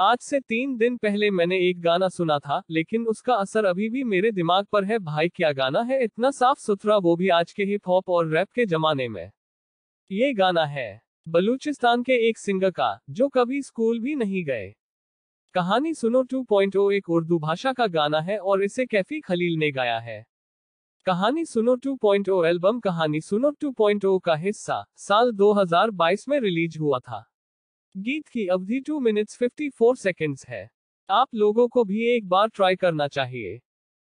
आज से तीन दिन पहले मैंने एक गाना सुना था लेकिन उसका असर अभी भी मेरे दिमाग पर है भाई क्या गाना है इतना साफ सुथरा वो भी आज के हिप हॉप और रैप के जमाने में ये गाना है बलूचिस्तान के एक सिंगर का जो कभी स्कूल भी नहीं गए कहानी सुनो 2.0 एक उर्दू भाषा का गाना है और इसे कैफी खलील ने गाया है कहानी सुनो 2.0 एल्बम कहानी सुनो 2.0 का हिस्सा साल 2022 में रिलीज हुआ था गीत की अवधि टू मिनट्स 54 सेकेंड्स है आप लोगों को भी एक बार ट्राई करना चाहिए